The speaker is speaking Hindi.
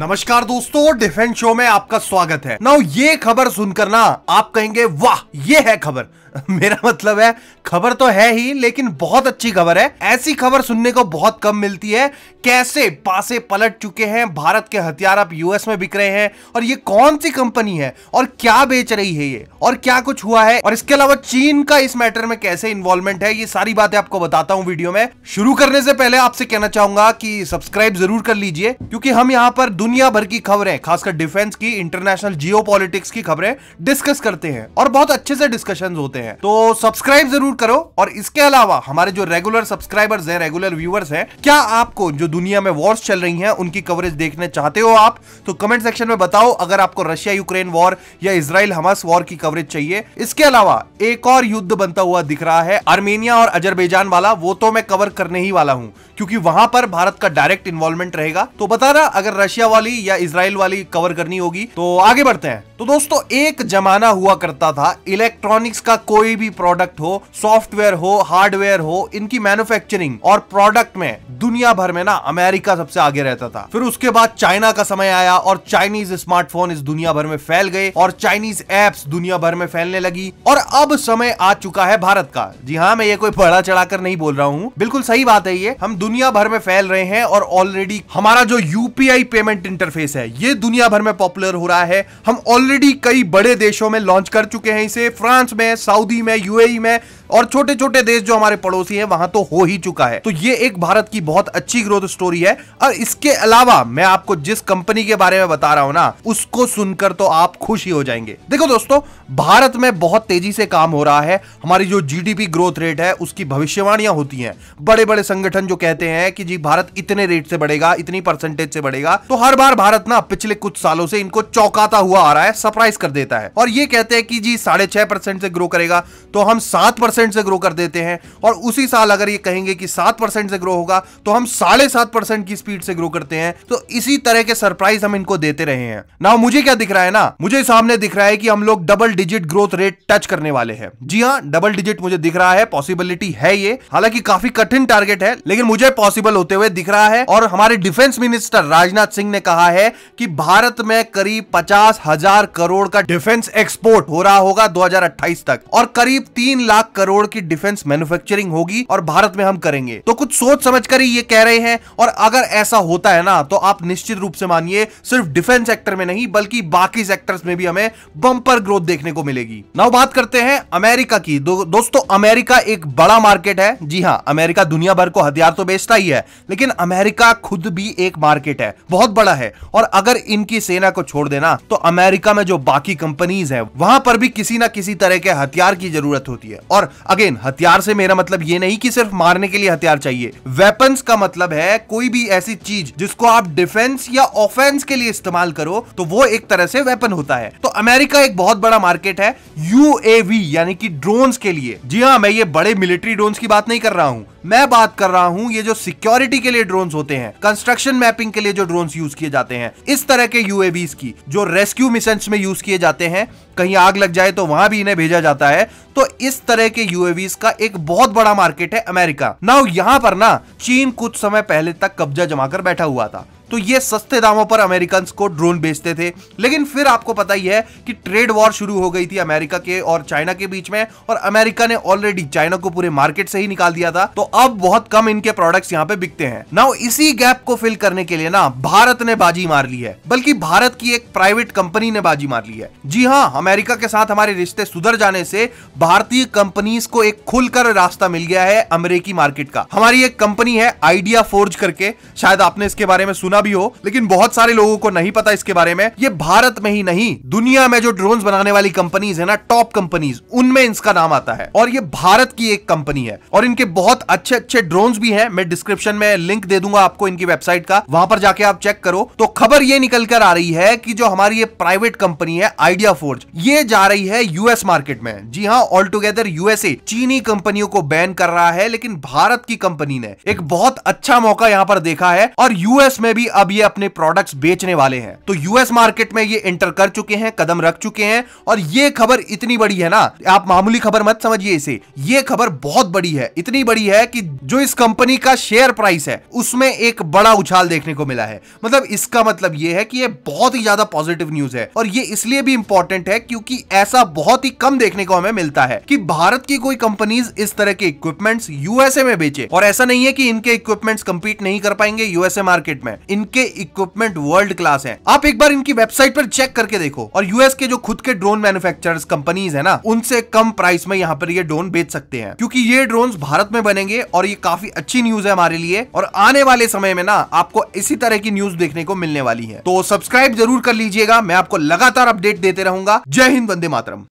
नमस्कार दोस्तों डिफेंस शो में आपका स्वागत है नाउ ये खबर सुनकर ना आप कहेंगे वाह ये है खबर मेरा मतलब है खबर तो है ही लेकिन बहुत अच्छी खबर है ऐसी खबर सुनने को बहुत कम मिलती है कैसे पासे पलट चुके हैं भारत के हथियार आप यूएस में बिक रहे हैं और ये कौन सी कंपनी है और क्या बेच रही है ये और क्या कुछ हुआ है और इसके अलावा चीन का इस मैटर में कैसे इन्वॉल्वमेंट है ये सारी बातें आपको बताता हूँ वीडियो में शुरू करने से पहले आपसे कहना चाहूंगा कि सब्सक्राइब जरूर कर लीजिए क्योंकि हम यहाँ पर दुनिया भर की खबरें खासकर डिफेंस की इंटरनेशनल जियो की खबरें डिस्कस करते हैं और बहुत अच्छे से डिस्कशन होते हैं हैं तो सब्सक्राइब जरूर करो और इसके अलावा हमारे जो रेगुलर सब्सक्राइबर्स हैं रेगुलर व्यूअर्स हैं क्या आपको जो दुनिया में वॉर्स चल रही हैं उनकी कवरेज देखने चाहते हो आप तो कमेंट सेक्शन में बताओ अगर आपको रशिया यूक्रेन वॉर या इसराइल हमास वॉर की कवरेज चाहिए इसके अलावा एक और युद्ध बनता हुआ दिख रहा है आर्मेनिया और अजरबेजान वाला वो तो मैं कवर करने ही वाला हूँ क्योंकि वहां पर भारत का डायरेक्ट इन्वॉल्वमेंट रहेगा तो बता रहा अगर रशिया वाली या इसराइल वाली कवर करनी होगी तो आगे बढ़ते हैं तो दोस्तों एक जमाना हुआ करता था इलेक्ट्रॉनिक्स का को कोई भी प्रोडक्ट हो सॉफ्टवेयर हो हार्डवेयर हो इनकी मैन्युफैक्चरिंग और प्रोडक्ट में दुनिया भर में ना अमेरिका सबसे आगे रहता था फिर उसके बाद चाइना का समय आया और चाइनीज स्मार्टफोन इस दुनिया भर में फैल गए और चाइनीज एप्स दुनिया भर में फैलने लगी और अब समय आ चुका है भारत का जी हाँ मैं ये कोई बड़ा चढ़ाकर नहीं बोल रहा हूँ बिल्कुल सही बात है ये हम दुनिया भर में फैल रहे हैं और ऑलरेडी हमारा जो यूपीआई पेमेंट इंटरफेस है ये दुनिया भर में पॉपुलर हो रहा है हम ऑलरेडी कई बड़े देशों में लॉन्च कर चुके हैं इसे फ्रांस में साउथ सऊदी में यूएई में और छोटे छोटे देश जो हमारे पड़ोसी है वहां तो हो ही चुका है तो ये एक भारत की बहुत अच्छी ग्रोथ स्टोरी है और इसके अलावा मैं आपको जिस कंपनी के बारे में बता रहा हूँ ना उसको सुनकर तो आप खुश ही हो जाएंगे देखो दोस्तों भारत में बहुत तेजी से काम हो रहा है हमारी जो जीडीपी ग्रोथ रेट है उसकी भविष्यवाणियां होती हैं बड़े बड़े संगठन जो कहते हैं कि जी भारत इतने रेट से बढ़ेगा इतनी परसेंटेज से बढ़ेगा तो हर बार भारत ना पिछले कुछ सालों से इनको चौंकाता हुआ आ रहा है सरप्राइज कर देता है और ये कहते हैं कि जी साढ़े छह परसेंट से ग्रो करेगा तो हम सात परसेंट से ग्रो कर देते हैं और उसी साल अगर ये कहेंगे कि सात परसेंट से ग्रो होगा तो हम साढ़े सात परसेंट की स्पीड से ग्रो करते हैं तो इसी तरह के सरप्राइज हम इनको देते रहे हैं ना मुझे क्या दिख रहा है ना मुझे सामने दिख रहा है कि हम लोग double digit growth rate touch करने वाले हैं जी हाँ डबल डिजिट मुझे दिख रहा है पॉसिबिलिटी है ये हालांकि काफी कठिन टारगेट है लेकिन मुझे पॉसिबल होते हुए दिख रहा है और हमारे डिफेंस मिनिस्टर राजनाथ सिंह ने कहा है कि भारत में करीब पचास हजार करोड़ का डिफेंस एक्सपोर्ट हो रहा होगा 2028 तक और करीब तीन लाख करोड़ की डिफेंस मैन्युफैक्चरिंग होगी और भारत में हम करेंगे तो कुछ सोच समझ कर ही ये कह रहे हैं और अगर ऐसा होता है ना तो आप निश्चित रूप से मानिए सिर्फ डिफेंस सेक्टर में नहीं बल्कि बाकी सेक्टर्स में भी हमें बंपर ग्रोथ देखने को मिलेगी नाउ बात करते हैं अमेरिका की दो, दोस्तों अमेरिका एक बड़ा मार्केट है जी हाँ अमेरिका दुनिया भर को हथियार तो बेचता ही है लेकिन अमेरिका खुद भी एक मार्केट है बहुत बड़ा है और अगर इनकी सेना को छोड़ देना तो अमेरिका में जो बाकी कंपनीज है वहां पर भी किसी ना किसी तरह के हथियार की जरूरत होती है और अगेन हथियार से मेरा मतलब ये नहीं कि सिर्फ मारने के लिए हथियार चाहिए वेपन्स का मतलब है कोई भी ऐसी चीज जिसको आप डिफेंस या ऑफेंस के लिए इस्तेमाल करो तो वो एक तरह से वेपन होता है तो अमेरिका एक बहुत बड़ा मार्केट है यूएवी यानी कि ड्रोन के लिए जी हाँ मैं ये बड़े मिलिट्री ड्रोन की बात नहीं कर रहा हूँ मैं बात कर रहा हूँ ये जो सिक्योरिटी के लिए ड्रोन होते हैं कंस्ट्रक्शन मैपिंग के लिए जो ड्रोन यूज किए जाते हैं इस तरह के यूएवीज की जो रेस्क्यू मिशन में यूज किए जाते हैं कहीं आग लग जाए तो वहां भी इन्हें भेजा जाता है तो इस तरह के यूएवीज का एक बहुत बड़ा मार्केट है अमेरिका नाउ यहां पर ना चीन कुछ समय पहले तक कब्जा जमा कर बैठा हुआ था तो ये सस्ते दामों पर अमेरिकन को ड्रोन बेचते थे लेकिन फिर आपको पता ही है कि ट्रेड वॉर शुरू हो गई थी अमेरिका के और चाइना के बीच में और अमेरिका ने ऑलरेडी चाइना को पूरे मार्केट से ही निकाल दिया था तो अब बहुत कम इनके प्रोडक्ट्स यहाँ पे बिकते हैं नाउ इसी गैप को फिल करने के लिए ना भारत ने बाजी मार ली है बल्कि भारत की एक प्राइवेट कंपनी ने बाजी मार ली है जी हाँ अमेरिका के साथ हमारे रिश्ते सुधर जाने से भारतीय कंपनीज को एक खुलकर रास्ता मिल गया है अमेरिकी मार्केट का हमारी एक कंपनी है आइडिया फोर्ज करके शायद आपने इसके बारे में सुना सुना भी हो लेकिन बहुत सारे लोगों को नहीं पता इसके बारे में ये भारत में ही नहीं दुनिया में जो ड्रोन बनाने वाली कंपनीज है ना टॉप कंपनीज उनमें इसका नाम आता है और ये भारत की एक कंपनी है और इनके बहुत अच्छे अच्छे ड्रोन भी है मैं डिस्क्रिप्शन में लिंक दे दूंगा आपको इनकी वेबसाइट का वहां पर जाके आप चेक करो तो खबर ये निकल कर आ रही है कि जो हमारी ये प्राइवेट कंपनी है आइडिया फोर्ज ये जा रही है यूएस मार्केट में जी हाँ ऑल टूगेदर यूएसए चीनी कंपनियों को बैन कर रहा है लेकिन भारत की कंपनी ने एक बहुत अच्छा मौका यहाँ पर देखा है और यूएस में भी भी अब ये अपने प्रोडक्ट्स बेचने वाले हैं तो यूएस मार्केट में ये एंटर कर चुके हैं कदम रख चुके हैं और ये खबर इतनी बड़ी है ना आप मामूली खबर मत समझिए इसे ये खबर बहुत बड़ी है इतनी बड़ी है कि जो इस कंपनी का शेयर प्राइस है उसमें एक बड़ा उछाल देखने को मिला है मतलब इसका मतलब ये है कि ये बहुत ही ज्यादा पॉजिटिव न्यूज है और ये इसलिए भी इंपॉर्टेंट है क्योंकि ऐसा बहुत ही कम देखने को हमें मिलता है कि भारत की कोई कंपनीज इस तरह के इक्विपमेंट्स यूएसए में बेचे और ऐसा नहीं है कि इनके इक्विपमेंट्स कंपीट नहीं कर पाएंगे यूएसए मार्केट में इनके इक्विपमेंट वर्ल्ड क्लास है आप एक बार इनकी वेबसाइट पर चेक करके देखो और यूएस के जो खुद के ड्रोन मैन्युफैक्चरर्स कंपनीज है ना उनसे कम प्राइस में यहाँ पर ये ड्रोन बेच सकते हैं क्योंकि ये ड्रोन भारत में बनेंगे और ये काफी अच्छी न्यूज है हमारे लिए और आने वाले समय में ना आपको इसी तरह की न्यूज देखने को मिलने वाली है तो सब्सक्राइब जरूर कर लीजिएगा मैं आपको लगातार अपडेट देते रहूंगा जय हिंद वंदे मातरम